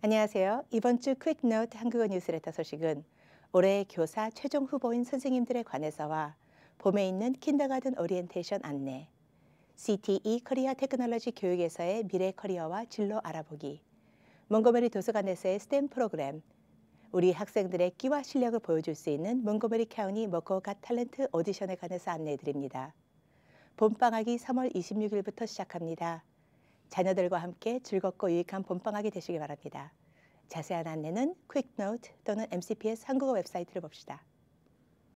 안녕하세요. 이번 주 퀵노트 한국어 뉴스레터 소식은 올해 의 교사 최종 후보인 선생님들에 관해서와 봄에 있는 킨더가든 오리엔테이션 안내, CTE 커리어 테크놀로지 교육에서의 미래 커리어와 진로 알아보기, 몽고메리 도서관에서의 STEM 프로그램, 우리 학생들의 끼와 실력을 보여줄 수 있는 몽고메리 카운이 머커가 탤런트 오디션에 관해서 안내해드립니다. 봄방학이 3월 26일부터 시작합니다. 자녀들과 함께 즐겁고 유익한 본방학이 되시기 바랍니다. 자세한 안내는 퀵노트 또는 MCPS 한국어 웹사이트를 봅시다.